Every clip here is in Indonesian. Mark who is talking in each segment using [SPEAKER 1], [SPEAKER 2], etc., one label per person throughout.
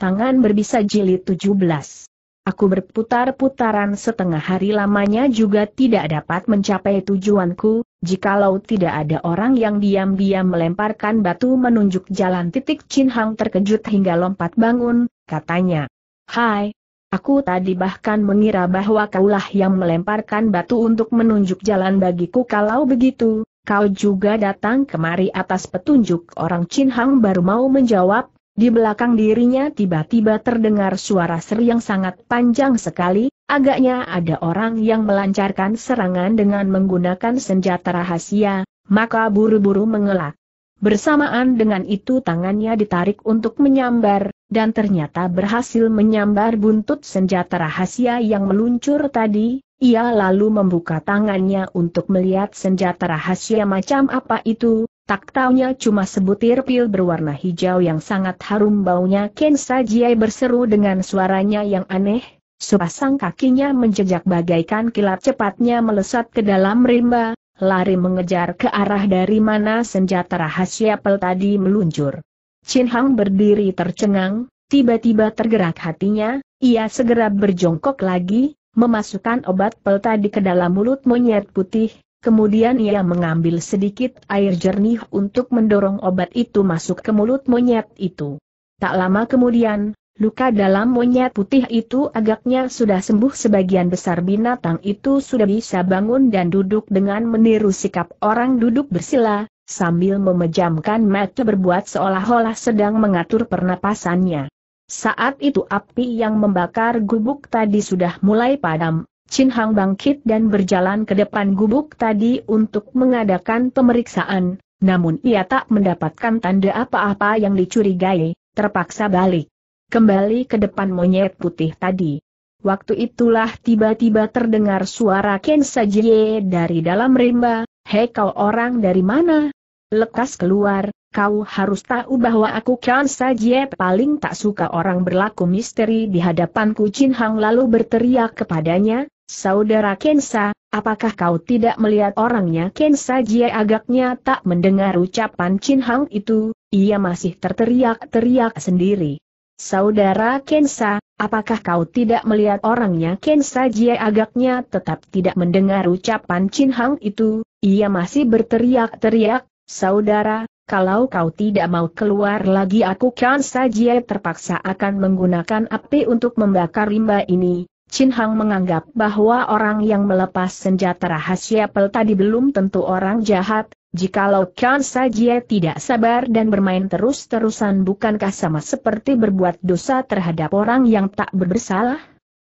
[SPEAKER 1] tangan berbisa jilid 17. Aku berputar-putaran setengah hari lamanya juga tidak dapat mencapai tujuanku, jikalau tidak ada orang yang diam-diam melemparkan batu menunjuk jalan titik Chin Hang terkejut hingga lompat bangun, katanya. Hai, aku tadi bahkan mengira bahwa kaulah yang melemparkan batu untuk menunjuk jalan bagiku kalau begitu, kau juga datang kemari atas petunjuk orang Chin Hang baru mau menjawab, di belakang dirinya tiba-tiba terdengar suara seri yang sangat panjang sekali, agaknya ada orang yang melancarkan serangan dengan menggunakan senjata rahasia, maka buru-buru mengelak. Bersamaan dengan itu tangannya ditarik untuk menyambar, dan ternyata berhasil menyambar buntut senjata rahasia yang meluncur tadi, ia lalu membuka tangannya untuk melihat senjata rahasia macam apa itu, Tak taunya cuma sebutir pil berwarna hijau yang sangat harum baunya Ken Sajiai berseru dengan suaranya yang aneh, sepasang kakinya menjejak bagaikan kilat cepatnya melesat ke dalam rimba, lari mengejar ke arah dari mana senjata rahasia pel tadi meluncur. Chin Hang berdiri tercengang, tiba-tiba tergerak hatinya, ia segera berjongkok lagi, memasukkan obat pel tadi ke dalam mulut monyet putih, Kemudian ia mengambil sedikit air jernih untuk mendorong obat itu masuk ke mulut monyet itu. Tak lama kemudian, luka dalam monyet putih itu agaknya sudah sembuh sebagian besar binatang itu sudah bisa bangun dan duduk dengan meniru sikap orang duduk bersila, sambil memejamkan mata berbuat seolah-olah sedang mengatur pernapasannya. Saat itu api yang membakar gubuk tadi sudah mulai padam, Chin Hang bangkit dan berjalan ke depan gubuk tadi untuk mengadakan pemeriksaan, namun ia tak mendapatkan tanda apa-apa yang dicurigai, terpaksa balik. Kembali ke depan monyet putih tadi. Waktu itulah tiba-tiba terdengar suara Ken Sajie dari dalam rimba, Hei kau orang dari mana? Lekas keluar, kau harus tahu bahwa aku Ken Sajie paling tak suka orang berlaku misteri di hadapanku Jin Hang lalu berteriak kepadanya, Saudara Kensa, apakah kau tidak melihat orangnya Kensa Jia agaknya tak mendengar ucapan Chin Hang itu, ia masih terteriak-teriak sendiri. Saudara Kensa, apakah kau tidak melihat orangnya Kensa Jia agaknya tetap tidak mendengar ucapan Chin Hang itu, ia masih berteriak-teriak, saudara, kalau kau tidak mau keluar lagi aku Kensa Jie terpaksa akan menggunakan api untuk membakar rimba ini, Chin Hang menganggap bahwa orang yang melepas senjata rahasia pel tadi belum tentu orang jahat, jikalau Kan Sajie tidak sabar dan bermain terus-terusan bukankah sama seperti berbuat dosa terhadap orang yang tak bersalah?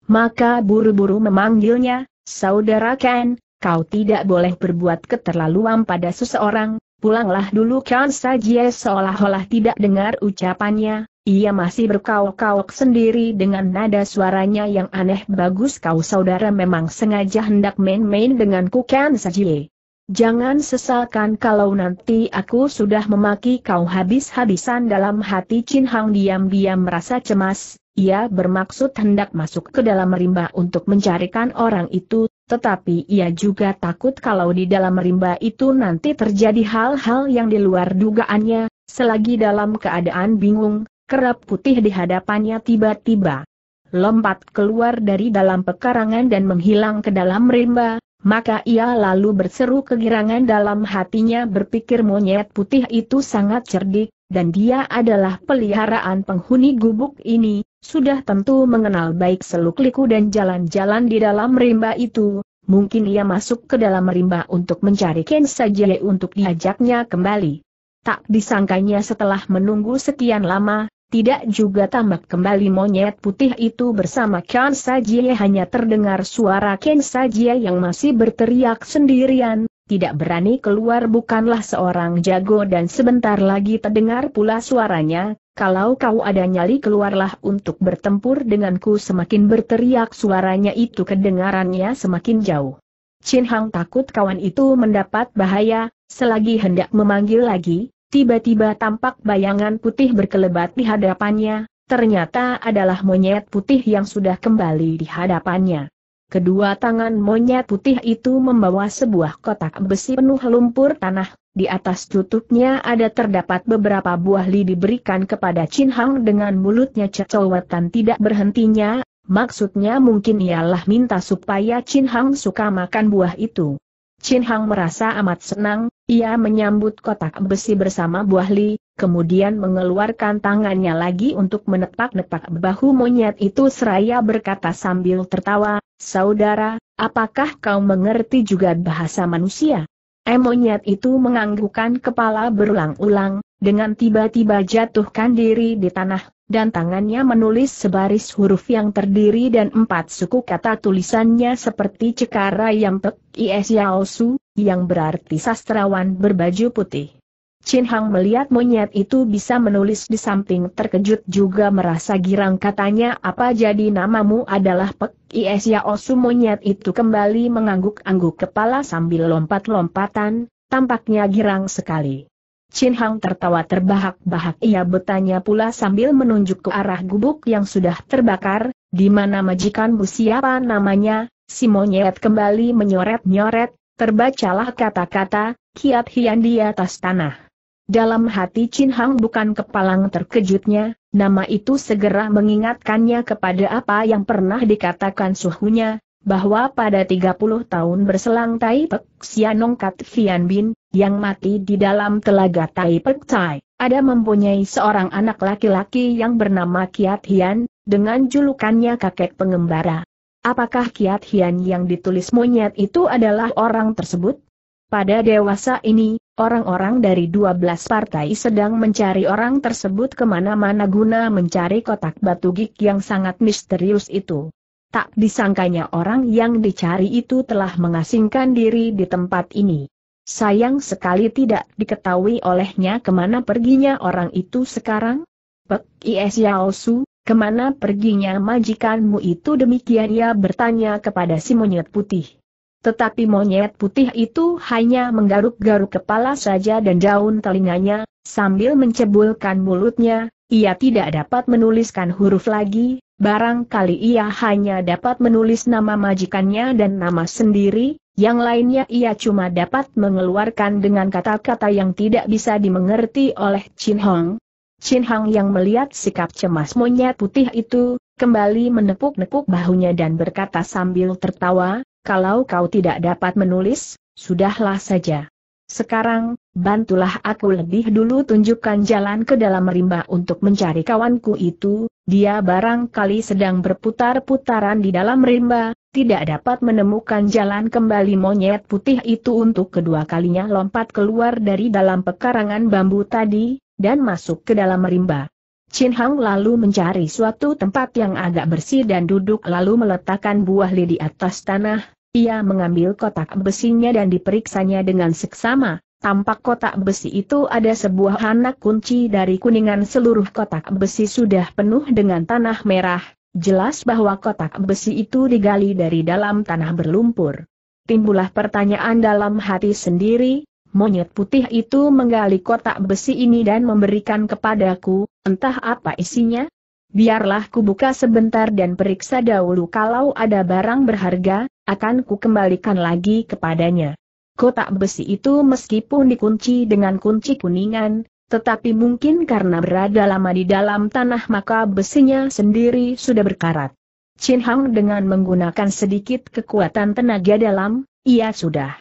[SPEAKER 1] Maka buru-buru memanggilnya, Saudara Ken, kau tidak boleh berbuat keterlaluan pada seseorang, pulanglah dulu Kan Sajie seolah-olah tidak dengar ucapannya, ia masih berkauk-kauk sendiri dengan nada suaranya yang aneh bagus kau saudara memang sengaja hendak main-main denganku kan saja. Jangan sesalkan kalau nanti aku sudah memaki kau habis-habisan dalam hati Chin Hang diam-diam merasa cemas, ia bermaksud hendak masuk ke dalam rimba untuk mencarikan orang itu, tetapi ia juga takut kalau di dalam rimba itu nanti terjadi hal-hal yang di luar dugaannya, selagi dalam keadaan bingung, kerap putih di hadapannya tiba-tiba lompat keluar dari dalam pekarangan dan menghilang ke dalam rimba, maka ia lalu berseru kegirangan dalam hatinya berpikir monyet putih itu sangat cerdik, dan dia adalah peliharaan penghuni gubuk ini, sudah tentu mengenal baik seluk-liku dan jalan-jalan di dalam rimba itu, mungkin ia masuk ke dalam rimba untuk mencari Ken saja untuk diajaknya kembali. Tak disangkanya setelah menunggu sekian lama, tidak juga tambah kembali monyet putih itu bersama Ken Sajie hanya terdengar suara Ken Sajie yang masih berteriak sendirian, tidak berani keluar bukanlah seorang jago dan sebentar lagi terdengar pula suaranya, kalau kau ada nyali keluarlah untuk bertempur denganku semakin berteriak suaranya itu kedengarannya semakin jauh. Chin Hang takut kawan itu mendapat bahaya, selagi hendak memanggil lagi, Tiba-tiba tampak bayangan putih berkelebat di hadapannya, ternyata adalah monyet putih yang sudah kembali di hadapannya. Kedua tangan monyet putih itu membawa sebuah kotak besi penuh lumpur tanah, di atas tutupnya ada terdapat beberapa buah li diberikan kepada Chin Hang dengan mulutnya cecowetan tidak berhentinya, maksudnya mungkin ialah minta supaya Chin Hang suka makan buah itu. Chin Hang merasa amat senang, ia menyambut kotak besi bersama buah li, kemudian mengeluarkan tangannya lagi untuk menepak-nepak bahu monyet itu seraya berkata sambil tertawa, Saudara, apakah kau mengerti juga bahasa manusia? Eh, monyet itu menganggukkan kepala berulang-ulang, dengan tiba-tiba jatuhkan diri di tanah, dan tangannya menulis sebaris huruf yang terdiri dan empat suku kata tulisannya seperti Cekara yang pek Is Yaosu, yang berarti sastrawan berbaju putih. Chin Hang melihat monyet itu bisa menulis di samping terkejut juga merasa girang katanya apa jadi namamu adalah Pek Is Yaosu monyet itu kembali mengangguk-angguk kepala sambil lompat-lompatan, tampaknya girang sekali. Chin Hang tertawa terbahak-bahak ia bertanya pula sambil menunjuk ke arah gubuk yang sudah terbakar, di mana majikan bu siapa namanya, si monyet kembali menyoret-nyoret, terbacalah kata-kata, kiat hian di atas tanah. Dalam hati Chin Hang bukan kepalang terkejutnya, nama itu segera mengingatkannya kepada apa yang pernah dikatakan suhunya, bahwa pada 30 tahun berselang Taipek Xianong Kat Fian Bin, yang mati di dalam telaga Taipek Tai, ada mempunyai seorang anak laki-laki yang bernama Kiat Hian, dengan julukannya kakek pengembara. Apakah Kiat Hian yang ditulis monyet itu adalah orang tersebut? Pada dewasa ini, orang-orang dari 12 partai sedang mencari orang tersebut kemana-mana guna mencari kotak batu gik yang sangat misterius itu. Tak disangkanya orang yang dicari itu telah mengasingkan diri di tempat ini. Sayang sekali tidak diketahui olehnya kemana perginya orang itu sekarang. Pek Is Yao Su, kemana perginya majikanmu itu demikian ia bertanya kepada si monyet putih. Tetapi monyet putih itu hanya menggaruk-garuk kepala saja dan daun telinganya, sambil mencebulkan mulutnya, ia tidak dapat menuliskan huruf lagi, Barangkali ia hanya dapat menulis nama majikannya dan nama sendiri, yang lainnya ia cuma dapat mengeluarkan dengan kata-kata yang tidak bisa dimengerti oleh Chin Hong. Chin Hong yang melihat sikap cemas monyet putih itu, kembali menepuk-nepuk bahunya dan berkata sambil tertawa, kalau kau tidak dapat menulis, sudahlah saja. Sekarang, bantulah aku lebih dulu tunjukkan jalan ke dalam rimba untuk mencari kawanku itu, dia barangkali sedang berputar-putaran di dalam rimba, tidak dapat menemukan jalan kembali monyet putih itu untuk kedua kalinya lompat keluar dari dalam pekarangan bambu tadi, dan masuk ke dalam rimba. Chin Hang lalu mencari suatu tempat yang agak bersih dan duduk lalu meletakkan buah lidi atas tanah, ia mengambil kotak besinya dan diperiksanya dengan seksama, tampak kotak besi itu ada sebuah anak kunci dari kuningan seluruh kotak besi sudah penuh dengan tanah merah, jelas bahwa kotak besi itu digali dari dalam tanah berlumpur. Timbullah pertanyaan dalam hati sendiri, monyet putih itu menggali kotak besi ini dan memberikan kepadaku, entah apa isinya? Biarlah kubuka sebentar dan periksa dahulu kalau ada barang berharga, akan ku kembalikan lagi kepadanya. Kotak besi itu meskipun dikunci dengan kunci kuningan, tetapi mungkin karena berada lama di dalam tanah maka besinya sendiri sudah berkarat. Chin Hang dengan menggunakan sedikit kekuatan tenaga dalam, ia sudah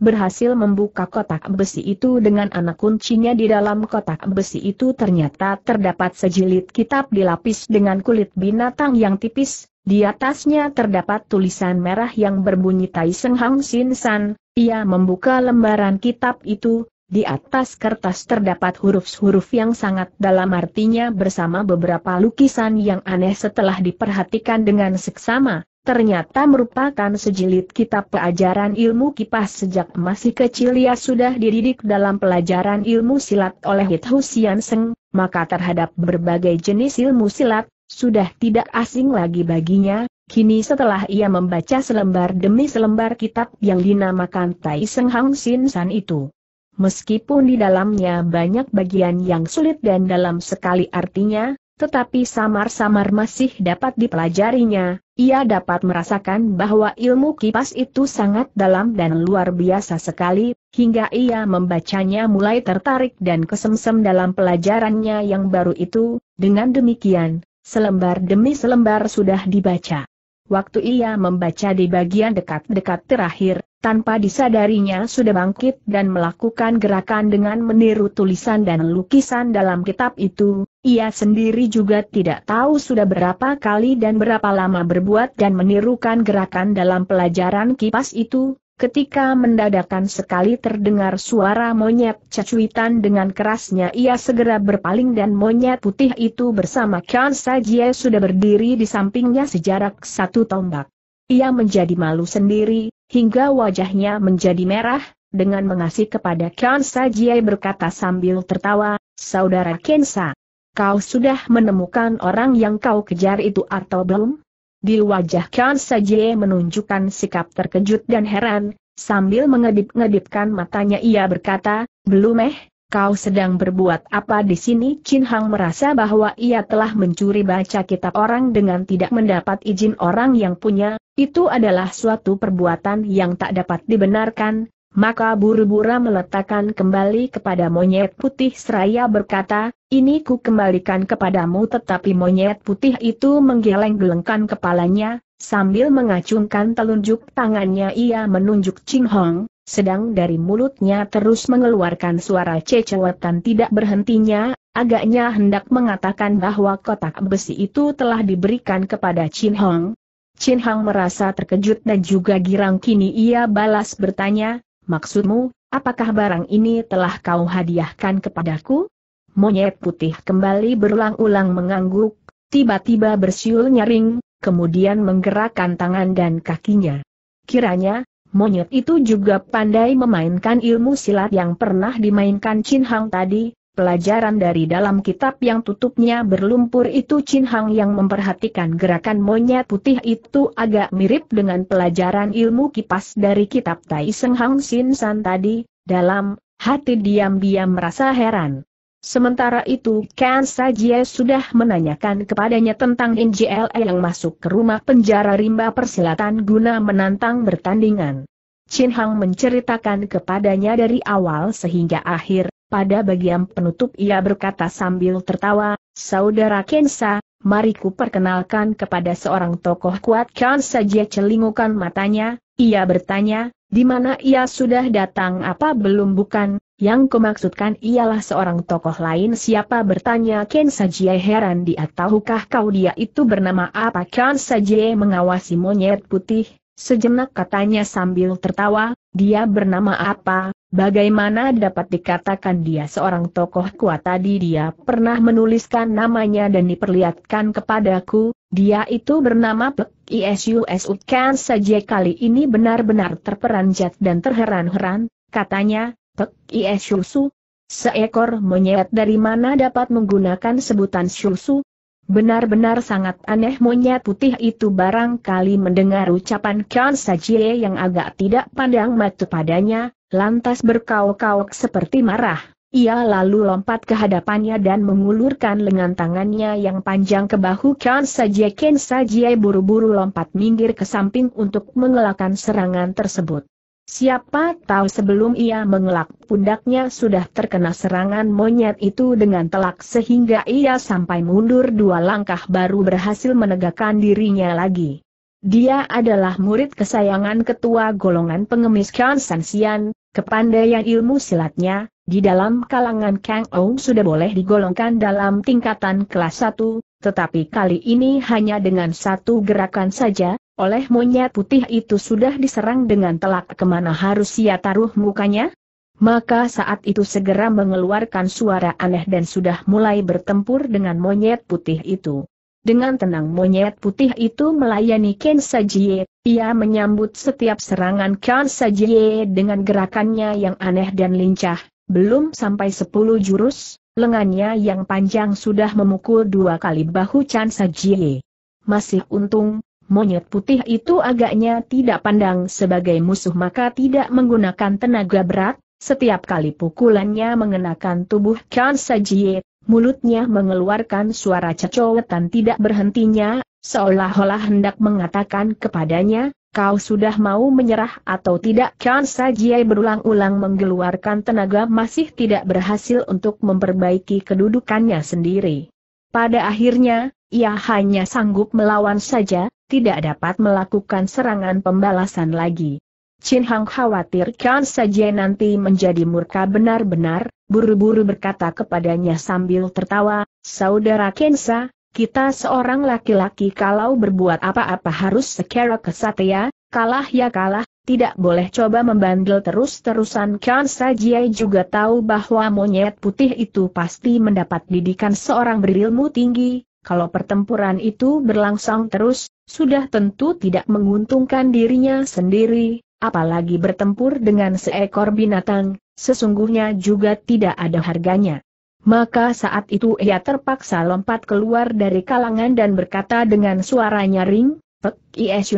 [SPEAKER 1] berhasil membuka kotak besi itu dengan anak kuncinya di dalam kotak besi itu ternyata terdapat sejilid kitab dilapis dengan kulit binatang yang tipis, di atasnya terdapat tulisan merah yang berbunyi Tai Seng Hang Sin San, ia membuka lembaran kitab itu, di atas kertas terdapat huruf-huruf yang sangat dalam artinya bersama beberapa lukisan yang aneh setelah diperhatikan dengan seksama, ternyata merupakan sejilid kitab pelajaran ilmu kipas sejak masih kecil ia sudah dididik dalam pelajaran ilmu silat oleh Hit Husian Seng, maka terhadap berbagai jenis ilmu silat, sudah tidak asing lagi baginya, kini setelah ia membaca selembar demi selembar kitab yang dinamakan Tai Seng Hang Sin San itu. Meskipun di dalamnya banyak bagian yang sulit dan dalam sekali artinya, tetapi samar-samar masih dapat dipelajarinya, ia dapat merasakan bahwa ilmu kipas itu sangat dalam dan luar biasa sekali, hingga ia membacanya mulai tertarik dan kesemsem dalam pelajarannya yang baru itu, dengan demikian, Selembar demi selembar sudah dibaca. Waktu ia membaca di bagian dekat-dekat terakhir, tanpa disadarinya sudah bangkit dan melakukan gerakan dengan meniru tulisan dan lukisan dalam kitab itu, ia sendiri juga tidak tahu sudah berapa kali dan berapa lama berbuat dan menirukan gerakan dalam pelajaran kipas itu, ketika mendadakan sekali terdengar suara monyet cacuitan dengan kerasnya ia segera berpaling dan monyet putih itu bersama Kian Sajie sudah berdiri di sampingnya sejarak satu tombak. Ia menjadi malu sendiri, hingga wajahnya menjadi merah, dengan mengasih kepada Kian Sajie berkata sambil tertawa, Saudara Kensa, kau sudah menemukan orang yang kau kejar itu atau belum? Di wajah Kan Sajie menunjukkan sikap terkejut dan heran, sambil mengedip-ngedipkan matanya ia berkata, Belum eh, kau sedang berbuat apa di sini? Chin Hang merasa bahwa ia telah mencuri baca kitab orang dengan tidak mendapat izin orang yang punya, itu adalah suatu perbuatan yang tak dapat dibenarkan, maka Buru-Bura meletakkan kembali kepada monyet putih seraya berkata, ini ku kembalikan kepadamu tetapi monyet putih itu menggeleng-gelengkan kepalanya, sambil mengacungkan telunjuk tangannya ia menunjuk Ching Hong, sedang dari mulutnya terus mengeluarkan suara cecewetan tidak berhentinya, agaknya hendak mengatakan bahwa kotak besi itu telah diberikan kepada Chin Hong. Chin Hong merasa terkejut dan juga girang kini ia balas bertanya, Maksudmu, apakah barang ini telah kau hadiahkan kepadaku? Monyet putih kembali berulang-ulang mengangguk, tiba-tiba bersiul nyaring, kemudian menggerakkan tangan dan kakinya. Kiranya, monyet itu juga pandai memainkan ilmu silat yang pernah dimainkan Chin Hang tadi, Pelajaran dari dalam kitab yang tutupnya berlumpur itu Chin Hang yang memperhatikan gerakan monyet putih itu agak mirip dengan pelajaran ilmu kipas dari kitab Tai Seng Hang Sin San tadi, dalam hati diam-diam merasa heran. Sementara itu Kan Sajie sudah menanyakan kepadanya tentang NJLE yang masuk ke rumah penjara rimba persilatan guna menantang bertandingan. Chin Hang menceritakan kepadanya dari awal sehingga akhir, pada bagian penutup ia berkata sambil tertawa, Saudara Kensa, mari ku perkenalkan kepada seorang tokoh kuat kan saja celingukan matanya, ia bertanya, di mana ia sudah datang apa belum bukan, yang kumaksudkan ialah seorang tokoh lain siapa bertanya Ken Sajie heran dia tahukah kau dia itu bernama apa Ken Sajie mengawasi monyet putih, sejenak katanya sambil tertawa, dia bernama apa, bagaimana dapat dikatakan dia seorang tokoh kuat tadi dia pernah menuliskan namanya dan diperlihatkan kepadaku, dia itu bernama Pek Isus kan saja kali ini benar-benar terperanjat dan terheran-heran, katanya, Pek Isusu, Seekor monyet dari mana dapat menggunakan sebutan syusu, Benar-benar sangat aneh monyet putih itu barangkali mendengar ucapan Kan Sajie yang agak tidak pandang mata padanya, lantas berkauk-kauk seperti marah. Ia lalu lompat ke hadapannya dan mengulurkan lengan tangannya yang panjang ke bahu Kan Sajie. Ken Sajie buru-buru lompat minggir ke samping untuk mengelakkan serangan tersebut. Siapa tahu sebelum ia mengelak pundaknya sudah terkena serangan monyet itu dengan telak sehingga ia sampai mundur dua langkah baru berhasil menegakkan dirinya lagi. Dia adalah murid kesayangan ketua golongan pengemis Kang Sansian, kepandaian ilmu silatnya, di dalam kalangan Kang Ou sudah boleh digolongkan dalam tingkatan kelas 1, tetapi kali ini hanya dengan satu gerakan saja, oleh monyet putih itu sudah diserang dengan telak kemana harus ia taruh mukanya? Maka saat itu segera mengeluarkan suara aneh dan sudah mulai bertempur dengan monyet putih itu. Dengan tenang monyet putih itu melayani Ken Sajie, ia menyambut setiap serangan Ken Sajie dengan gerakannya yang aneh dan lincah, belum sampai sepuluh jurus, lengannya yang panjang sudah memukul dua kali bahu Chan Sajie. Masih untung, monyet putih itu agaknya tidak pandang sebagai musuh maka tidak menggunakan tenaga berat, setiap kali pukulannya mengenakan tubuh Kian Sajie, mulutnya mengeluarkan suara cecowetan tidak berhentinya, seolah-olah hendak mengatakan kepadanya, kau sudah mau menyerah atau tidak Kian Sajie berulang-ulang mengeluarkan tenaga masih tidak berhasil untuk memperbaiki kedudukannya sendiri. Pada akhirnya, ia hanya sanggup melawan saja, tidak dapat melakukan serangan pembalasan lagi. Chin Hang khawatir khawatirkan saja nanti menjadi murka benar-benar, buru-buru berkata kepadanya sambil tertawa, Saudara Kensa, kita seorang laki-laki kalau berbuat apa-apa harus secara kesatria, kalah ya kalah, tidak boleh coba membandel terus-terusan Kansa saja juga tahu bahwa monyet putih itu pasti mendapat didikan seorang berilmu tinggi, kalau pertempuran itu berlangsung terus, sudah tentu tidak menguntungkan dirinya sendiri, apalagi bertempur dengan seekor binatang, sesungguhnya juga tidak ada harganya. Maka saat itu ia terpaksa lompat keluar dari kalangan dan berkata dengan suara nyaring, Pek Ies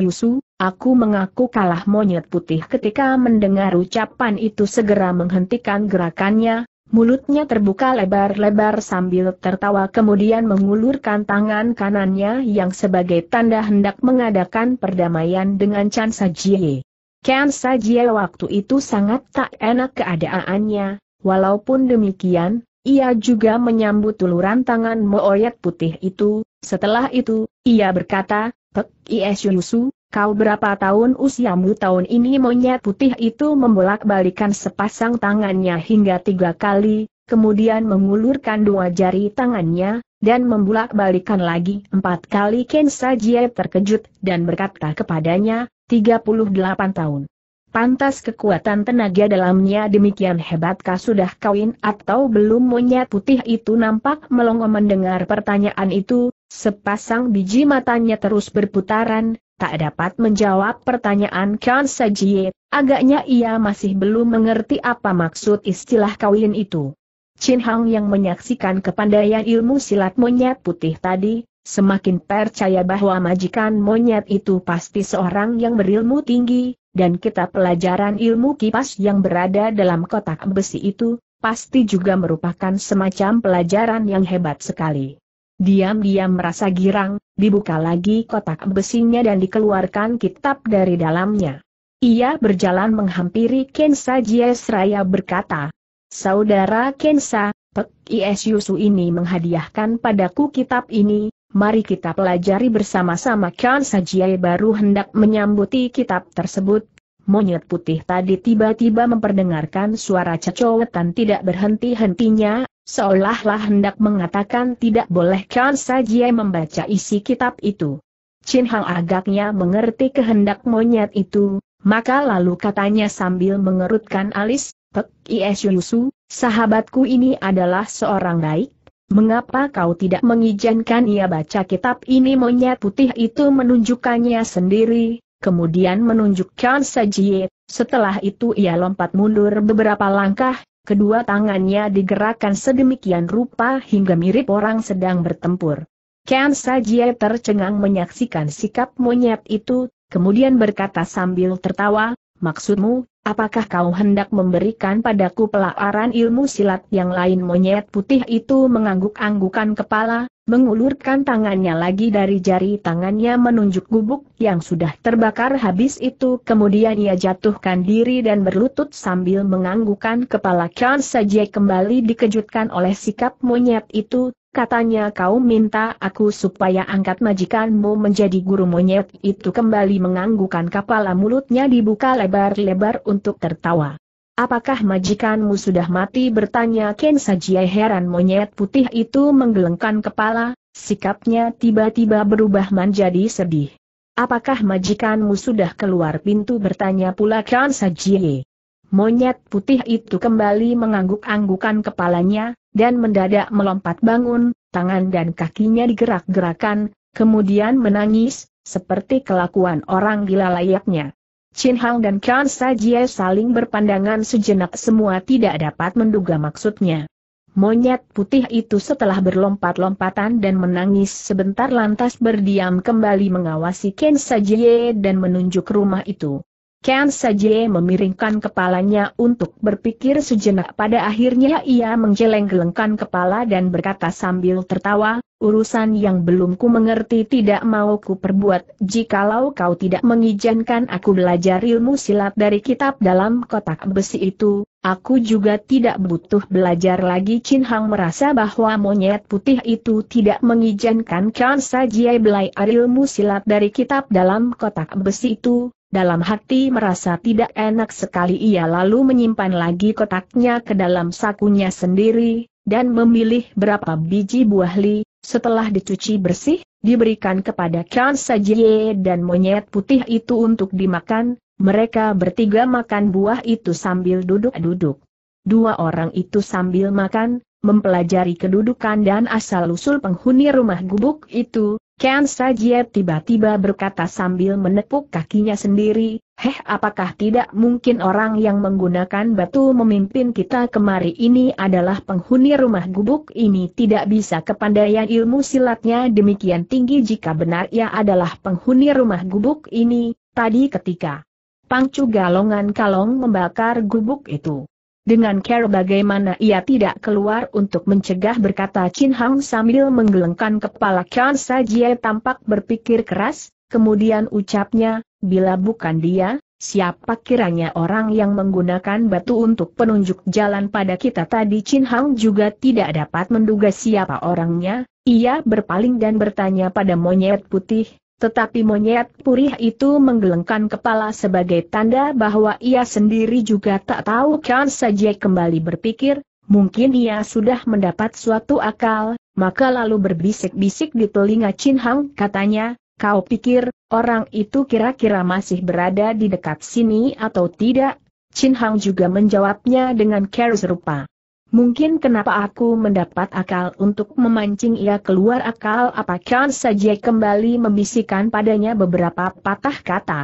[SPEAKER 1] aku mengaku kalah monyet putih ketika mendengar ucapan itu segera menghentikan gerakannya, Mulutnya terbuka lebar-lebar sambil tertawa kemudian mengulurkan tangan kanannya yang sebagai tanda hendak mengadakan perdamaian dengan Chan Sajie. Chan Sajie waktu itu sangat tak enak keadaannya, walaupun demikian, ia juga menyambut uluran tangan Mooyat putih itu, setelah itu, ia berkata, Pek Ies Yusu, Kau berapa tahun usiamu tahun ini monyet putih itu membolak-balikan sepasang tangannya hingga tiga kali, kemudian mengulurkan dua jari tangannya, dan membolak-balikan lagi empat kali Kensa Jie terkejut dan berkata kepadanya, 38 tahun. Pantas kekuatan tenaga dalamnya demikian hebatkah sudah kawin atau belum monyet putih itu nampak melongo mendengar pertanyaan itu, sepasang biji matanya terus berputaran, tak dapat menjawab pertanyaan Kang Sajie, agaknya ia masih belum mengerti apa maksud istilah kawin itu. Chin Hang yang menyaksikan kepandaian ilmu silat monyet putih tadi, semakin percaya bahwa majikan monyet itu pasti seorang yang berilmu tinggi, dan kita pelajaran ilmu kipas yang berada dalam kotak besi itu, pasti juga merupakan semacam pelajaran yang hebat sekali. Diam-diam merasa girang, dibuka lagi kotak besinya dan dikeluarkan kitab dari dalamnya. Ia berjalan menghampiri Kensa Jiesraya berkata, Saudara Kensa, Pek Isusu ini menghadiahkan padaku kitab ini, mari kita pelajari bersama-sama Kensa Jie baru hendak menyambuti kitab tersebut. Monyet putih tadi tiba-tiba memperdengarkan suara cecowetan tidak berhenti-hentinya, seolah-olah hendak mengatakan tidak boleh bolehkan saja membaca isi kitab itu. Chin Hang agaknya mengerti kehendak monyet itu, maka lalu katanya sambil mengerutkan alis, Pek Iesu, Yusu, sahabatku ini adalah seorang baik, mengapa kau tidak mengizinkan ia baca kitab ini monyet putih itu menunjukkannya sendiri, kemudian menunjukkan Sajie, setelah itu ia lompat mundur beberapa langkah, Kedua tangannya digerakkan sedemikian rupa hingga mirip orang sedang bertempur. Ken Sajie tercengang menyaksikan sikap monyet itu, kemudian berkata sambil tertawa, maksudmu, Apakah kau hendak memberikan padaku pelajaran ilmu silat yang lain monyet putih itu mengangguk-anggukan kepala, mengulurkan tangannya lagi dari jari tangannya menunjuk gubuk yang sudah terbakar habis itu kemudian ia jatuhkan diri dan berlutut sambil menganggukkan kepala Kyan saja kembali dikejutkan oleh sikap monyet itu, Katanya kau minta aku supaya angkat majikanmu menjadi guru monyet itu kembali menganggukan kepala mulutnya dibuka lebar-lebar untuk tertawa. Apakah majikanmu sudah mati bertanya Ken Sajie heran monyet putih itu menggelengkan kepala, sikapnya tiba-tiba berubah menjadi sedih. Apakah majikanmu sudah keluar pintu bertanya pula Ken Sajie. Monyet putih itu kembali mengangguk-anggukan kepalanya, dan mendadak melompat bangun, tangan dan kakinya digerak-gerakan, kemudian menangis, seperti kelakuan orang gila layaknya. Chin Hang dan Kan Sajie saling berpandangan sejenak semua tidak dapat menduga maksudnya. Monyet putih itu setelah berlompat-lompatan dan menangis sebentar lantas berdiam kembali mengawasi Ken Sajie dan menunjuk rumah itu. Ken Sajie memiringkan kepalanya untuk berpikir sejenak pada akhirnya ia menggeleng-gelengkan kepala dan berkata sambil tertawa, urusan yang belum ku mengerti tidak mau ku perbuat jikalau kau tidak mengizinkan aku belajar ilmu silat dari kitab dalam kotak besi itu, aku juga tidak butuh belajar lagi Chin Hang merasa bahwa monyet putih itu tidak mengizinkan Ken Sajie belajar ilmu silat dari kitab dalam kotak besi itu, dalam hati merasa tidak enak sekali ia lalu menyimpan lagi kotaknya ke dalam sakunya sendiri, dan memilih berapa biji buah li, setelah dicuci bersih, diberikan kepada Kran Sajie dan monyet putih itu untuk dimakan, mereka bertiga makan buah itu sambil duduk-duduk. Dua orang itu sambil makan, mempelajari kedudukan dan asal-usul penghuni rumah gubuk itu, Ken Sajie tiba-tiba berkata sambil menepuk kakinya sendiri, Heh apakah tidak mungkin orang yang menggunakan batu memimpin kita kemari ini adalah penghuni rumah gubuk ini tidak bisa kepandaian ilmu silatnya demikian tinggi jika benar ia adalah penghuni rumah gubuk ini, tadi ketika Pangcu Galongan Kalong membakar gubuk itu. Dengan care bagaimana ia tidak keluar untuk mencegah berkata Chin Hang sambil menggelengkan kepala Kan Sajie tampak berpikir keras, kemudian ucapnya, bila bukan dia, siapa kiranya orang yang menggunakan batu untuk penunjuk jalan pada kita tadi Chin Hang juga tidak dapat menduga siapa orangnya, ia berpaling dan bertanya pada monyet putih, tetapi monyet purih itu menggelengkan kepala sebagai tanda bahwa ia sendiri juga tak tahu kan saja kembali berpikir, mungkin ia sudah mendapat suatu akal, maka lalu berbisik-bisik di telinga Chin Hang katanya, kau pikir, orang itu kira-kira masih berada di dekat sini atau tidak? Chin Hang juga menjawabnya dengan care serupa. Mungkin kenapa aku mendapat akal untuk memancing ia keluar akal apakah saja kembali membisikkan padanya beberapa patah kata.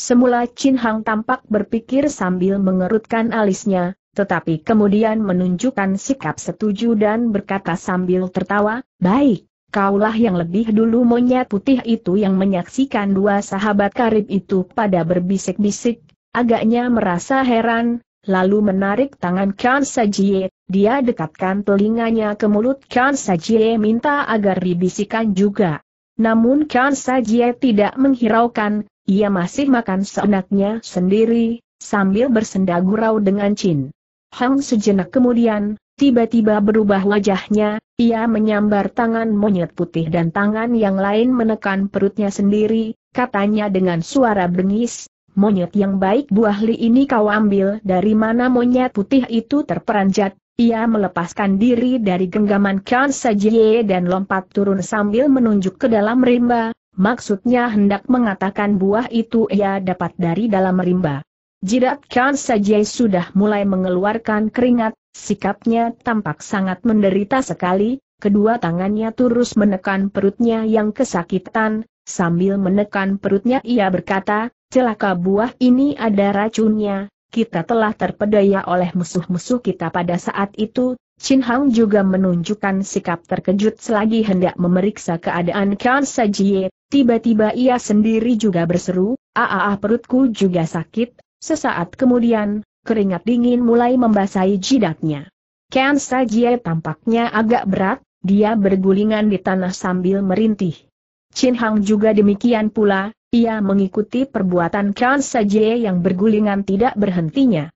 [SPEAKER 1] Semula Chin Hang tampak berpikir sambil mengerutkan alisnya, tetapi kemudian menunjukkan sikap setuju dan berkata sambil tertawa, baik, kaulah yang lebih dulu monyet putih itu yang menyaksikan dua sahabat karib itu pada berbisik-bisik, agaknya merasa heran, lalu menarik tangan Kan Sajie, dia dekatkan telinganya ke mulut Kan Sajie minta agar dibisikan juga. Namun Kan Sajie tidak menghiraukan, ia masih makan seenaknya sendiri, sambil bersenda gurau dengan Chin. Hang sejenak kemudian, tiba-tiba berubah wajahnya, ia menyambar tangan monyet putih dan tangan yang lain menekan perutnya sendiri, katanya dengan suara bengis, Monyet yang baik buah li ini kau ambil dari mana monyet putih itu terperanjat. Ia melepaskan diri dari genggaman Khan Sajie dan lompat turun sambil menunjuk ke dalam rimba, maksudnya hendak mengatakan buah itu ia dapat dari dalam rimba. Jidat Khan Sajie sudah mulai mengeluarkan keringat, sikapnya tampak sangat menderita sekali, kedua tangannya terus menekan perutnya yang kesakitan, Sambil menekan perutnya ia berkata, celaka buah ini ada racunnya, kita telah terpedaya oleh musuh-musuh kita pada saat itu, Chin Hang juga menunjukkan sikap terkejut selagi hendak memeriksa keadaan Kan Sajie, tiba-tiba ia sendiri juga berseru, Aa ah, perutku juga sakit, sesaat kemudian, keringat dingin mulai membasahi jidatnya. Kan Sajie tampaknya agak berat, dia bergulingan di tanah sambil merintih. Chin Hang juga demikian pula, ia mengikuti perbuatan Kan Sajie yang bergulingan tidak berhentinya.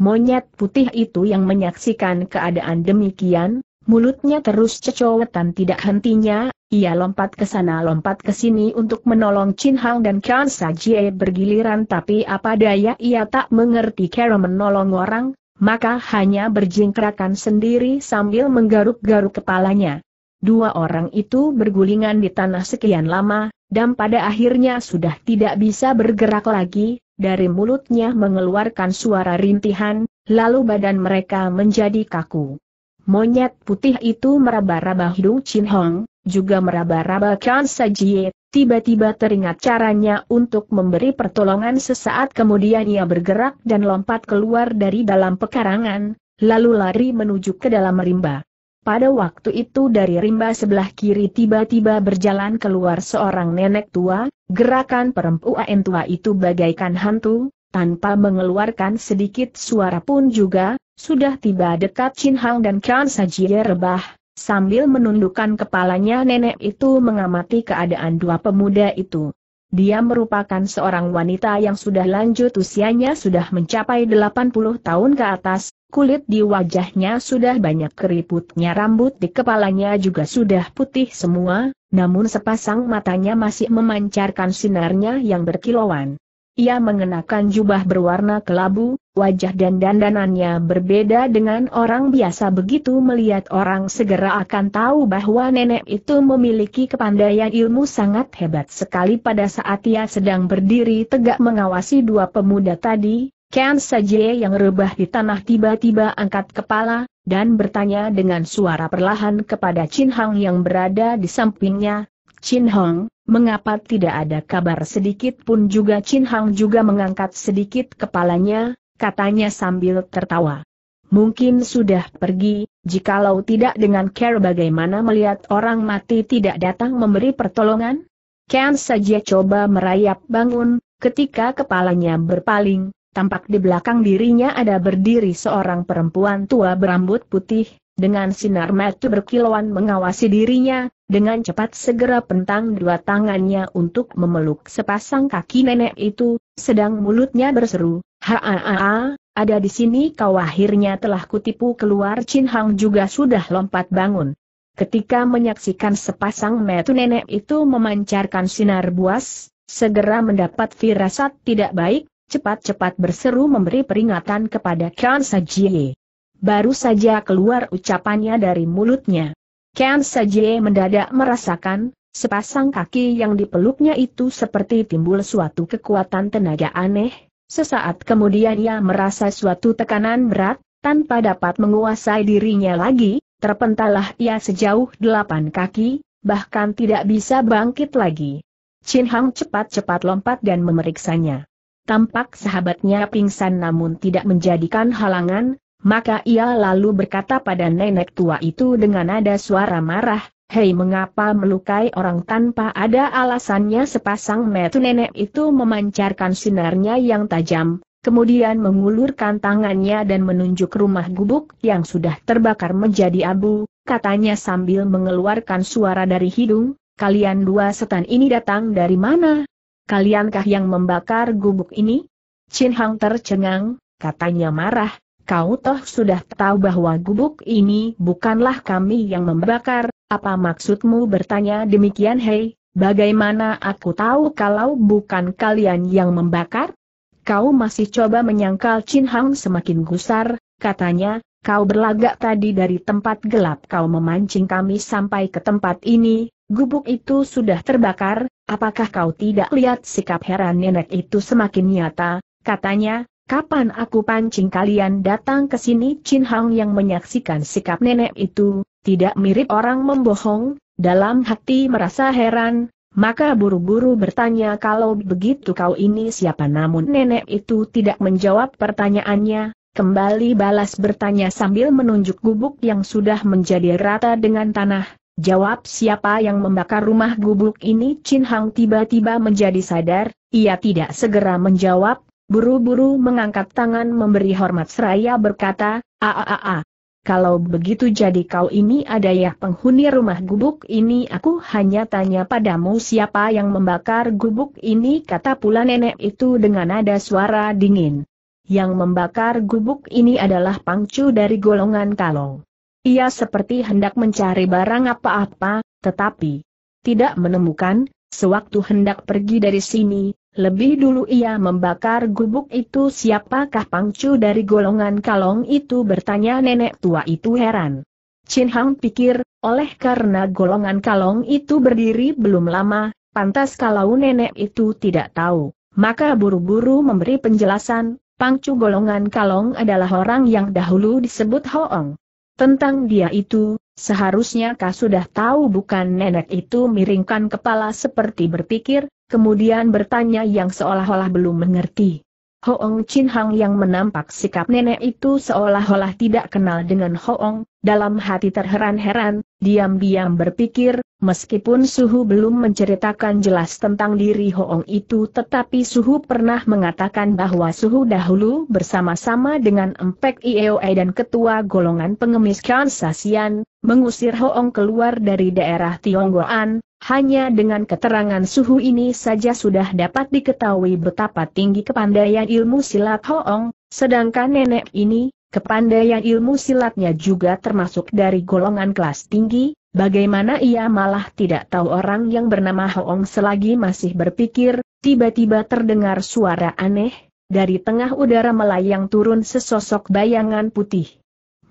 [SPEAKER 1] Monyet putih itu yang menyaksikan keadaan demikian, mulutnya terus cecowetan tidak hentinya, ia lompat ke sana lompat ke sini untuk menolong Chin Hang dan Kan Sajie bergiliran tapi apa daya ia tak mengerti cara menolong orang, maka hanya berjingkrakan sendiri sambil menggaruk-garuk kepalanya. Dua orang itu bergulingan di tanah sekian lama, dan pada akhirnya sudah tidak bisa bergerak lagi, dari mulutnya mengeluarkan suara rintihan, lalu badan mereka menjadi kaku. Monyet putih itu meraba-raba hidung Chin Hong, juga meraba-raba Kan Sajie, tiba-tiba teringat caranya untuk memberi pertolongan sesaat kemudian ia bergerak dan lompat keluar dari dalam pekarangan, lalu lari menuju ke dalam rimba. Pada waktu itu dari rimba sebelah kiri tiba-tiba berjalan keluar seorang nenek tua, gerakan perempuan tua itu bagaikan hantu, tanpa mengeluarkan sedikit suara pun juga, sudah tiba dekat Chin Hang dan Kan Sajie rebah. Sambil menundukkan kepalanya nenek itu mengamati keadaan dua pemuda itu. Dia merupakan seorang wanita yang sudah lanjut usianya sudah mencapai 80 tahun ke atas, kulit di wajahnya sudah banyak keriputnya rambut di kepalanya juga sudah putih semua, namun sepasang matanya masih memancarkan sinarnya yang berkilauan. Ia mengenakan jubah berwarna kelabu, wajah dan dandanannya berbeda dengan orang biasa begitu melihat orang segera akan tahu bahwa nenek itu memiliki kepandaian ilmu sangat hebat sekali pada saat ia sedang berdiri tegak mengawasi dua pemuda tadi, Ken Sajie yang rebah di tanah tiba-tiba angkat kepala, dan bertanya dengan suara perlahan kepada Chin Hang yang berada di sampingnya, Chin Hong, mengapa tidak ada kabar sedikit pun juga Chin Hong juga mengangkat sedikit kepalanya, katanya sambil tertawa. Mungkin sudah pergi, jikalau tidak dengan care bagaimana melihat orang mati tidak datang memberi pertolongan? Ken saja coba merayap bangun, ketika kepalanya berpaling, tampak di belakang dirinya ada berdiri seorang perempuan tua berambut putih, dengan sinar mata berkilauan mengawasi dirinya, dengan cepat segera pentang dua tangannya untuk memeluk sepasang kaki nenek itu, sedang mulutnya berseru, Haa, ada di sini kau akhirnya telah kutipu keluar Chin Hang juga sudah lompat bangun. Ketika menyaksikan sepasang metu nenek itu memancarkan sinar buas, segera mendapat firasat tidak baik, cepat-cepat berseru memberi peringatan kepada Kang Sajie. Baru saja keluar ucapannya dari mulutnya. Ken saja mendadak merasakan, sepasang kaki yang dipeluknya itu seperti timbul suatu kekuatan tenaga aneh, sesaat kemudian ia merasa suatu tekanan berat, tanpa dapat menguasai dirinya lagi, terpentalah ia sejauh delapan kaki, bahkan tidak bisa bangkit lagi. Chin Hang cepat-cepat lompat dan memeriksanya. Tampak sahabatnya pingsan namun tidak menjadikan halangan, maka ia lalu berkata pada nenek tua itu dengan nada suara marah, Hei mengapa melukai orang tanpa ada alasannya sepasang metu nenek itu memancarkan sinarnya yang tajam, kemudian mengulurkan tangannya dan menunjuk rumah gubuk yang sudah terbakar menjadi abu, katanya sambil mengeluarkan suara dari hidung, kalian dua setan ini datang dari mana? Kaliankah yang membakar gubuk ini? Chin Hang tercengang, katanya marah, Kau toh sudah tahu bahwa gubuk ini bukanlah kami yang membakar, apa maksudmu bertanya demikian hei, bagaimana aku tahu kalau bukan kalian yang membakar? Kau masih coba menyangkal Chin Hang semakin gusar, katanya, kau berlagak tadi dari tempat gelap kau memancing kami sampai ke tempat ini, gubuk itu sudah terbakar, apakah kau tidak lihat sikap heran nenek itu semakin nyata, katanya, Kapan aku pancing kalian datang ke sini? Chin Hang yang menyaksikan sikap nenek itu, tidak mirip orang membohong, dalam hati merasa heran, maka buru-buru bertanya kalau begitu kau ini siapa namun nenek itu tidak menjawab pertanyaannya, kembali balas bertanya sambil menunjuk gubuk yang sudah menjadi rata dengan tanah. Jawab siapa yang membakar rumah gubuk ini Chin Hang tiba-tiba menjadi sadar, ia tidak segera menjawab, buru-buru mengangkat tangan memberi hormat seraya berkata, Aaaaa. Ah, ah, ah, Kalau begitu jadi kau ini ada ya penghuni rumah gubuk ini aku hanya tanya padamu siapa yang membakar gubuk ini kata pula nenek itu dengan nada suara dingin. Yang membakar gubuk ini adalah pangcu dari golongan kalong. Ia seperti hendak mencari barang apa-apa, tetapi tidak menemukan, sewaktu hendak pergi dari sini, lebih dulu ia membakar gubuk itu siapakah pangcu dari golongan kalong itu bertanya nenek tua itu heran. Chin Hang pikir, oleh karena golongan kalong itu berdiri belum lama, pantas kalau nenek itu tidak tahu. Maka buru-buru memberi penjelasan, pangcu golongan kalong adalah orang yang dahulu disebut Hoong. Tentang dia itu, seharusnya kau sudah tahu bukan nenek itu miringkan kepala seperti berpikir, kemudian bertanya yang seolah-olah belum mengerti. Hoong Chin Hang yang menampak sikap nenek itu seolah-olah tidak kenal dengan Hoong, dalam hati terheran-heran, diam-diam berpikir, meskipun Suhu belum menceritakan jelas tentang diri Hoong itu tetapi Suhu pernah mengatakan bahwa Suhu dahulu bersama-sama dengan Empek IEOE dan ketua golongan pengemis Kansasian, mengusir Hoong keluar dari daerah Tionggoan, hanya dengan keterangan suhu ini saja sudah dapat diketahui betapa tinggi kepandaian ilmu silat Hoong, sedangkan nenek ini, kepandaian ilmu silatnya juga termasuk dari golongan kelas tinggi, bagaimana ia malah tidak tahu orang yang bernama Hoong selagi masih berpikir, tiba-tiba terdengar suara aneh, dari tengah udara melayang turun sesosok bayangan putih.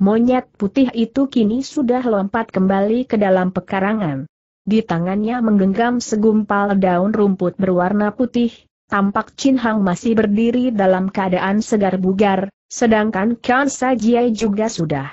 [SPEAKER 1] Monyet putih itu kini sudah lompat kembali ke dalam pekarangan. Di tangannya menggenggam segumpal daun rumput berwarna putih, tampak Chin Hang masih berdiri dalam keadaan segar bugar, sedangkan Kan Sajie juga sudah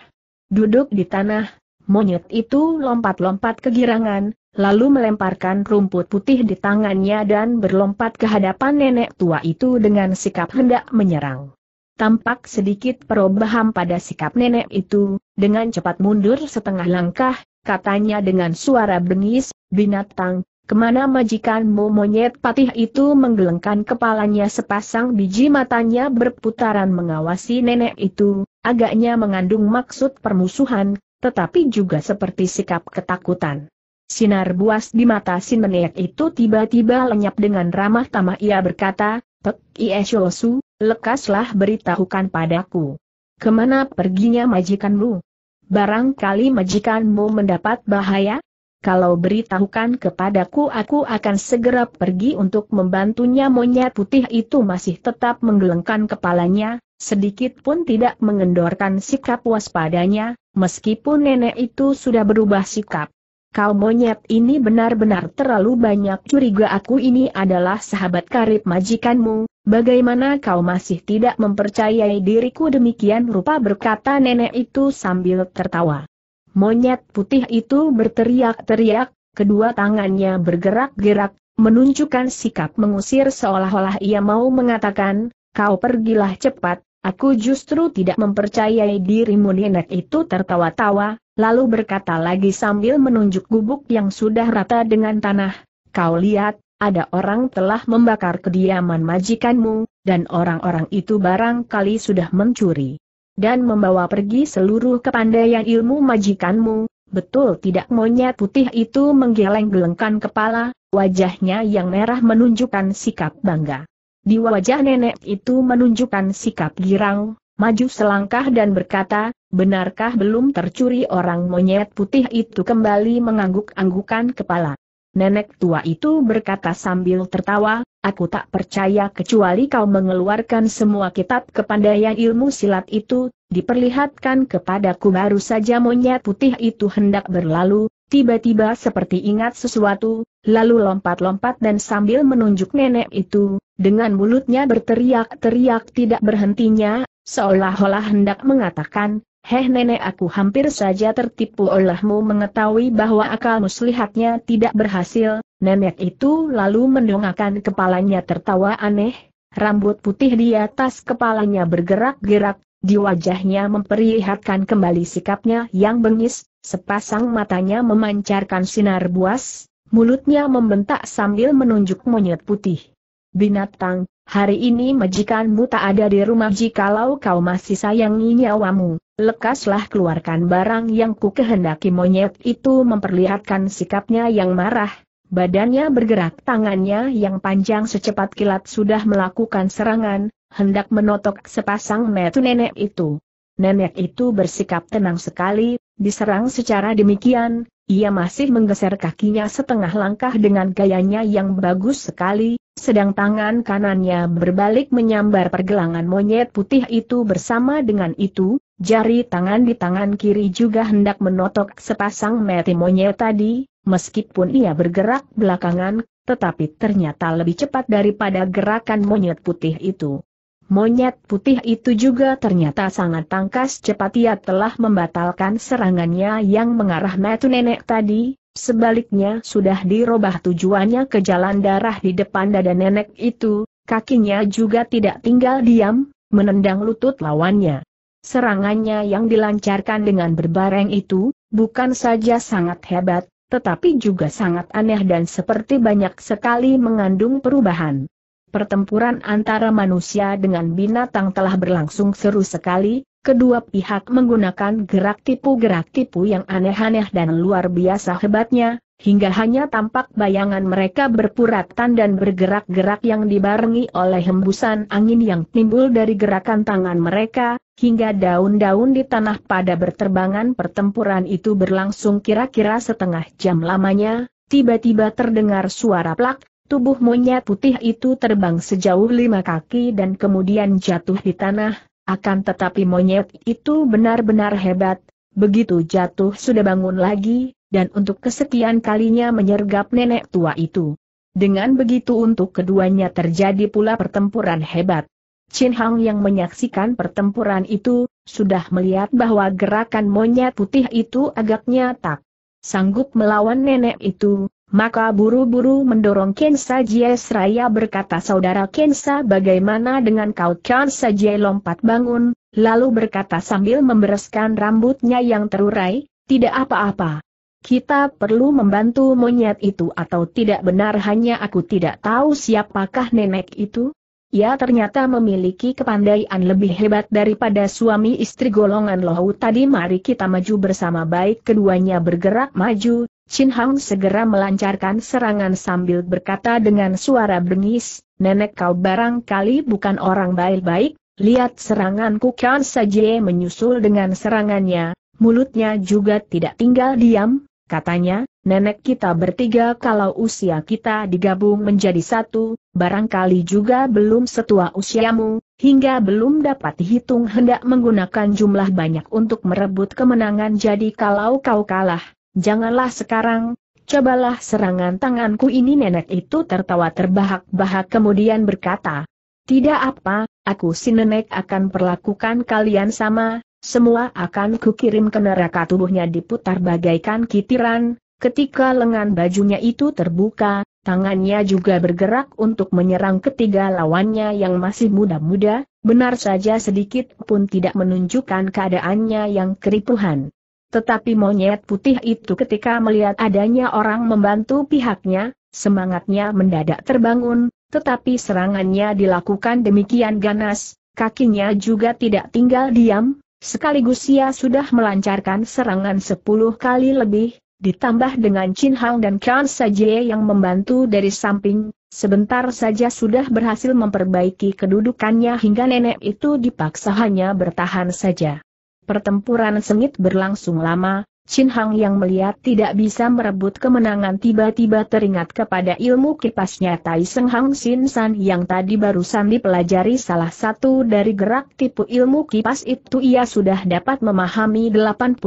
[SPEAKER 1] duduk di tanah. Monyet itu lompat-lompat kegirangan, lalu melemparkan rumput putih di tangannya dan berlompat ke hadapan nenek tua itu dengan sikap hendak menyerang. Tampak sedikit perubahan pada sikap nenek itu, dengan cepat mundur setengah langkah, katanya dengan suara bengis, binatang, kemana majikanmu monyet patih itu menggelengkan kepalanya sepasang biji matanya berputaran mengawasi nenek itu, agaknya mengandung maksud permusuhan, tetapi juga seperti sikap ketakutan. Sinar buas di mata si nenek itu tiba-tiba lenyap dengan ramah tamah ia berkata, Pek Iesyosu, lekaslah beritahukan padaku. Kemana perginya majikanmu? Barangkali majikanmu mendapat bahaya? Kalau beritahukan kepadaku aku akan segera pergi untuk membantunya monyet putih itu masih tetap menggelengkan kepalanya, sedikit pun tidak mengendorkan sikap waspadanya, meskipun nenek itu sudah berubah sikap. Kau monyet ini benar-benar terlalu banyak curiga aku ini adalah sahabat karib majikanmu, Bagaimana kau masih tidak mempercayai diriku demikian rupa berkata nenek itu sambil tertawa. Monyet putih itu berteriak-teriak, kedua tangannya bergerak-gerak, menunjukkan sikap mengusir seolah-olah ia mau mengatakan, kau pergilah cepat, aku justru tidak mempercayai dirimu nenek itu tertawa-tawa, lalu berkata lagi sambil menunjuk gubuk yang sudah rata dengan tanah, kau lihat, ada orang telah membakar kediaman majikanmu, dan orang-orang itu barangkali sudah mencuri. Dan membawa pergi seluruh kepandaian ilmu majikanmu, betul tidak monyet putih itu menggeleng-gelengkan kepala, wajahnya yang merah menunjukkan sikap bangga. Di wajah nenek itu menunjukkan sikap girang, maju selangkah dan berkata, benarkah belum tercuri orang monyet putih itu kembali mengangguk-anggukan kepala. Nenek tua itu berkata sambil tertawa, aku tak percaya kecuali kau mengeluarkan semua kitab kepandaian ilmu silat itu, diperlihatkan kepadaku baru saja monyet putih itu hendak berlalu, tiba-tiba seperti ingat sesuatu, lalu lompat-lompat dan sambil menunjuk nenek itu, dengan mulutnya berteriak-teriak tidak berhentinya, seolah-olah hendak mengatakan, Heh nenek aku hampir saja tertipu olehmu mengetahui bahwa akal muslihatnya tidak berhasil, nenek itu lalu mendongakkan kepalanya tertawa aneh, rambut putih di atas kepalanya bergerak-gerak, di wajahnya memperlihatkan kembali sikapnya yang bengis, sepasang matanya memancarkan sinar buas, mulutnya membentak sambil menunjuk monyet putih. Binatang, Hari ini majikanmu tak ada di rumah jikalau kau masih sayangi nyawamu, lekaslah keluarkan barang yang ku kehendaki monyet itu memperlihatkan sikapnya yang marah, badannya bergerak tangannya yang panjang secepat kilat sudah melakukan serangan, hendak menotok sepasang metu nenek itu. Nenek itu bersikap tenang sekali, Diserang secara demikian, ia masih menggeser kakinya setengah langkah dengan gayanya yang bagus sekali, sedang tangan kanannya berbalik menyambar pergelangan monyet putih itu bersama dengan itu, jari tangan di tangan kiri juga hendak menotok sepasang mati monyet tadi, meskipun ia bergerak belakangan, tetapi ternyata lebih cepat daripada gerakan monyet putih itu. Monyet putih itu juga ternyata sangat tangkas, cepat ia telah membatalkan serangannya yang mengarah metu nenek tadi, sebaliknya sudah dirobah tujuannya ke jalan darah di depan dada nenek itu, kakinya juga tidak tinggal diam, menendang lutut lawannya. Serangannya yang dilancarkan dengan berbareng itu, bukan saja sangat hebat, tetapi juga sangat aneh dan seperti banyak sekali mengandung perubahan. Pertempuran antara manusia dengan binatang telah berlangsung seru sekali, kedua pihak menggunakan gerak tipu-gerak tipu yang aneh-aneh dan luar biasa hebatnya, hingga hanya tampak bayangan mereka berpuratan dan bergerak-gerak yang dibarengi oleh hembusan angin yang timbul dari gerakan tangan mereka, hingga daun-daun di tanah pada berterbangan pertempuran itu berlangsung kira-kira setengah jam lamanya, tiba-tiba terdengar suara plak, Tubuh monyet putih itu terbang sejauh lima kaki dan kemudian jatuh di tanah, akan tetapi monyet itu benar-benar hebat, begitu jatuh sudah bangun lagi, dan untuk kesekian kalinya menyergap nenek tua itu. Dengan begitu untuk keduanya terjadi pula pertempuran hebat. Chin Hang yang menyaksikan pertempuran itu, sudah melihat bahwa gerakan monyet putih itu agaknya tak sanggup melawan nenek itu, maka buru-buru mendorong Kensa Jie seraya berkata saudara Kensa bagaimana dengan kau Kensa Jie lompat bangun, lalu berkata sambil membereskan rambutnya yang terurai, tidak apa-apa. Kita perlu membantu monyet itu atau tidak benar hanya aku tidak tahu siapakah nenek itu? Ia ternyata memiliki kepandaian lebih hebat daripada suami istri golongan lohu tadi mari kita maju bersama baik keduanya bergerak maju, Chin Hang segera melancarkan serangan sambil berkata dengan suara bengis, Nenek kau barangkali bukan orang baik-baik, lihat seranganku kan saja menyusul dengan serangannya, mulutnya juga tidak tinggal diam, katanya, Nenek kita bertiga kalau usia kita digabung menjadi satu, barangkali juga belum setua usiamu, hingga belum dapat dihitung hendak menggunakan jumlah banyak untuk merebut kemenangan jadi kalau kau kalah Janganlah sekarang, cobalah serangan tanganku ini nenek itu tertawa terbahak-bahak kemudian berkata, tidak apa, aku si nenek akan perlakukan kalian sama, semua akan kukirim ke neraka tubuhnya diputar bagaikan kitiran, ketika lengan bajunya itu terbuka, tangannya juga bergerak untuk menyerang ketiga lawannya yang masih muda-muda, benar saja sedikit pun tidak menunjukkan keadaannya yang keripuhan. Tetapi monyet putih itu ketika melihat adanya orang membantu pihaknya, semangatnya mendadak terbangun, tetapi serangannya dilakukan demikian ganas, kakinya juga tidak tinggal diam, sekaligus ia sudah melancarkan serangan sepuluh kali lebih, ditambah dengan Chin Hang dan Kran Sajie yang membantu dari samping, sebentar saja sudah berhasil memperbaiki kedudukannya hingga nenek itu dipaksa hanya bertahan saja. Pertempuran sengit berlangsung lama, Chin Hang yang melihat tidak bisa merebut kemenangan tiba-tiba teringat kepada ilmu kipasnya Tai Seng Hang Sin San yang tadi barusan dipelajari salah satu dari gerak tipu ilmu kipas itu ia sudah dapat memahami 80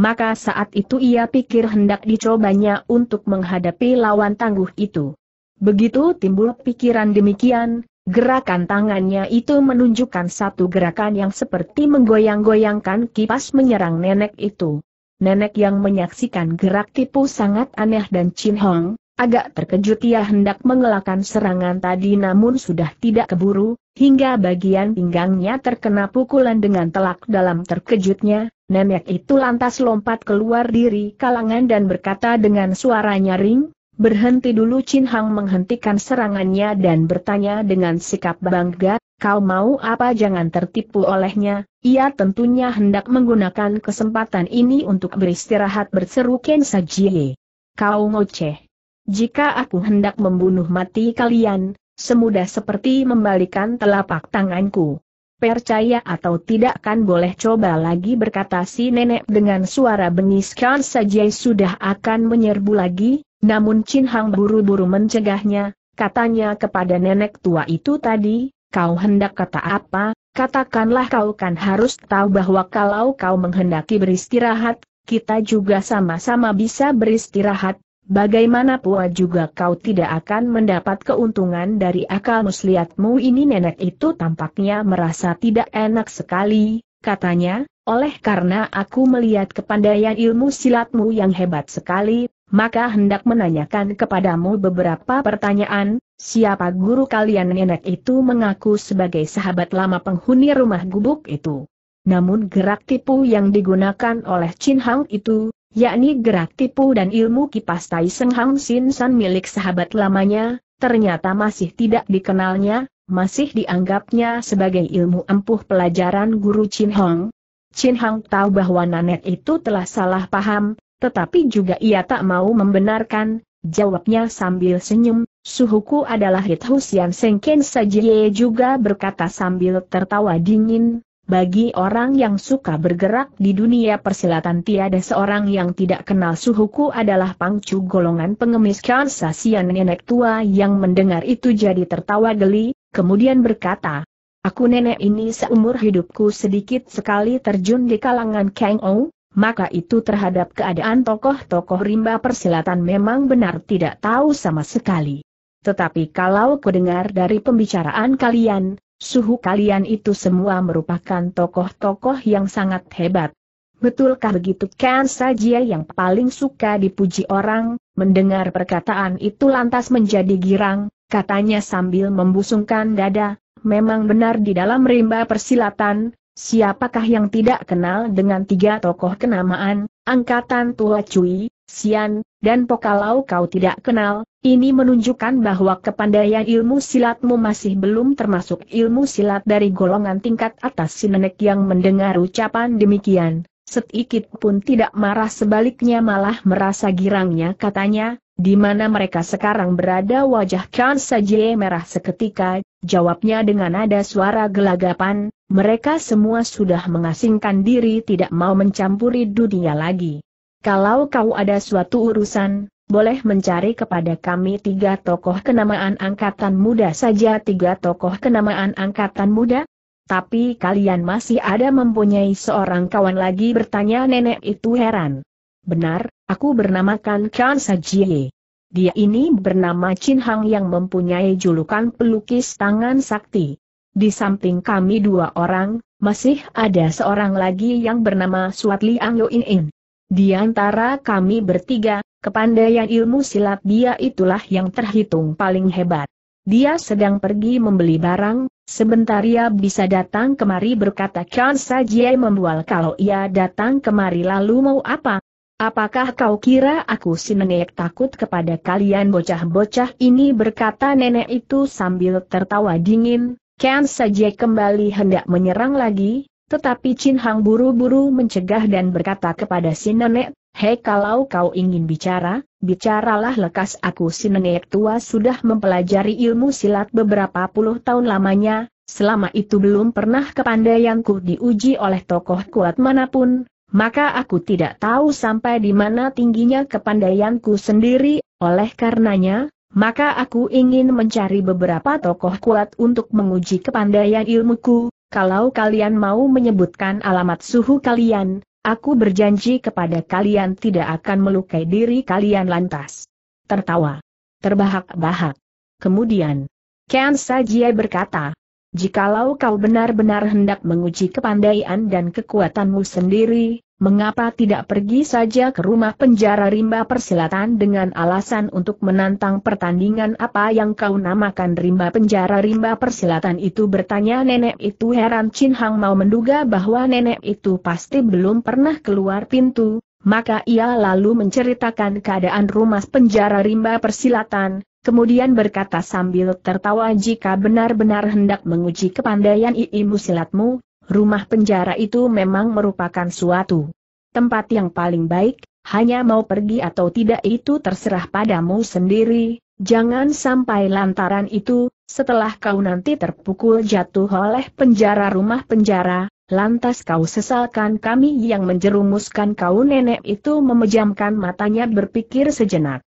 [SPEAKER 1] maka saat itu ia pikir hendak dicobanya untuk menghadapi lawan tangguh itu. Begitu timbul pikiran demikian, Gerakan tangannya itu menunjukkan satu gerakan yang seperti menggoyang-goyangkan kipas menyerang nenek itu. Nenek yang menyaksikan gerak tipu sangat aneh dan Chin Hong, agak terkejut ia hendak mengelakkan serangan tadi namun sudah tidak keburu, hingga bagian pinggangnya terkena pukulan dengan telak dalam terkejutnya, nenek itu lantas lompat keluar diri kalangan dan berkata dengan suara nyaring, Berhenti dulu Chin Hang menghentikan serangannya dan bertanya dengan sikap bangga, kau mau apa jangan tertipu olehnya, ia tentunya hendak menggunakan kesempatan ini untuk beristirahat berseru Ken Sajie. Kau ngoceh. Jika aku hendak membunuh mati kalian, semudah seperti membalikan telapak tanganku. Percaya atau tidak kan boleh coba lagi berkata si nenek dengan suara bengis Kan Sajie sudah akan menyerbu lagi, namun Chin Hang buru-buru mencegahnya, katanya kepada nenek tua itu tadi, kau hendak kata apa, katakanlah kau kan harus tahu bahwa kalau kau menghendaki beristirahat, kita juga sama-sama bisa beristirahat, Bagaimana pula juga kau tidak akan mendapat keuntungan dari akal muslihatmu ini nenek itu tampaknya merasa tidak enak sekali, katanya, oleh karena aku melihat kepandaian ilmu silatmu yang hebat sekali, maka hendak menanyakan kepadamu beberapa pertanyaan, siapa guru kalian nenek itu mengaku sebagai sahabat lama penghuni rumah gubuk itu. Namun gerak tipu yang digunakan oleh Chin Hang itu, yakni gerak tipu dan ilmu kipas Tai Seng Hang Sin San milik sahabat lamanya, ternyata masih tidak dikenalnya, masih dianggapnya sebagai ilmu empuh pelajaran guru Chin Hang. Chin Hang tahu bahwa nenek itu telah salah paham, tetapi juga ia tak mau membenarkan, jawabnya sambil senyum, suhuku adalah Hit Husian Sengken Sajie juga berkata sambil tertawa dingin, bagi orang yang suka bergerak di dunia persilatan tiada seorang yang tidak kenal suhuku adalah pangcu golongan pengemis Kansasian nenek tua yang mendengar itu jadi tertawa geli, kemudian berkata, Aku nenek ini seumur hidupku sedikit sekali terjun di kalangan Kang Ong, maka itu terhadap keadaan tokoh-tokoh rimba persilatan memang benar tidak tahu sama sekali. Tetapi kalau kudengar dari pembicaraan kalian, suhu kalian itu semua merupakan tokoh-tokoh yang sangat hebat. Betulkah begitu kan? saja yang paling suka dipuji orang, mendengar perkataan itu lantas menjadi girang, katanya sambil membusungkan dada, memang benar di dalam rimba persilatan, Siapakah yang tidak kenal dengan tiga tokoh kenamaan, Angkatan Tua Cui, Sian, dan Pokalau kau tidak kenal, ini menunjukkan bahwa kepandaian ilmu silatmu masih belum termasuk ilmu silat dari golongan tingkat atas si nenek yang mendengar ucapan demikian. Sedikit pun tidak marah sebaliknya malah merasa girangnya katanya, di mana mereka sekarang berada wajah Khan saja merah seketika, Jawabnya dengan nada suara gelagapan, mereka semua sudah mengasingkan diri tidak mau mencampuri dunia lagi. Kalau kau ada suatu urusan, boleh mencari kepada kami tiga tokoh kenamaan angkatan muda saja tiga tokoh kenamaan angkatan muda? Tapi kalian masih ada mempunyai seorang kawan lagi bertanya nenek itu heran. Benar, aku bernamakan Chan Sajie. Dia ini bernama Chin Hang yang mempunyai julukan pelukis tangan sakti. Di samping kami dua orang, masih ada seorang lagi yang bernama Suat Liang Yoin In. Di antara kami bertiga, kepandaian ilmu silat dia itulah yang terhitung paling hebat. Dia sedang pergi membeli barang, sebentar ia bisa datang kemari berkata Khan Sajie membual kalau ia datang kemari lalu mau apa, Apakah kau kira aku si nenek takut kepada kalian bocah-bocah ini berkata nenek itu sambil tertawa dingin, Ken saja kembali hendak menyerang lagi, tetapi Chin Hang buru-buru mencegah dan berkata kepada si nenek, Hei kalau kau ingin bicara, bicaralah lekas aku si nenek tua sudah mempelajari ilmu silat beberapa puluh tahun lamanya, selama itu belum pernah kepandaianku diuji oleh tokoh kuat manapun, maka aku tidak tahu sampai di mana tingginya kepandaianku sendiri, oleh karenanya, maka aku ingin mencari beberapa tokoh kuat untuk menguji kepandaian ilmuku, kalau kalian mau menyebutkan alamat suhu kalian, aku berjanji kepada kalian tidak akan melukai diri kalian lantas. Tertawa. Terbahak-bahak. Kemudian, Ken Sajie berkata, Jikalau kau benar-benar hendak menguji kepandaian dan kekuatanmu sendiri, mengapa tidak pergi saja ke rumah penjara rimba persilatan dengan alasan untuk menantang pertandingan apa yang kau namakan rimba penjara rimba persilatan itu bertanya nenek itu heran Chin Hang mau menduga bahwa nenek itu pasti belum pernah keluar pintu, maka ia lalu menceritakan keadaan rumah penjara rimba persilatan, kemudian berkata sambil tertawa jika benar-benar hendak menguji kepandaian iimu silatmu, rumah penjara itu memang merupakan suatu tempat yang paling baik, hanya mau pergi atau tidak itu terserah padamu sendiri, jangan sampai lantaran itu, setelah kau nanti terpukul jatuh oleh penjara rumah penjara, Lantas kau sesalkan kami yang menjerumuskan kau nenek itu memejamkan matanya berpikir sejenak.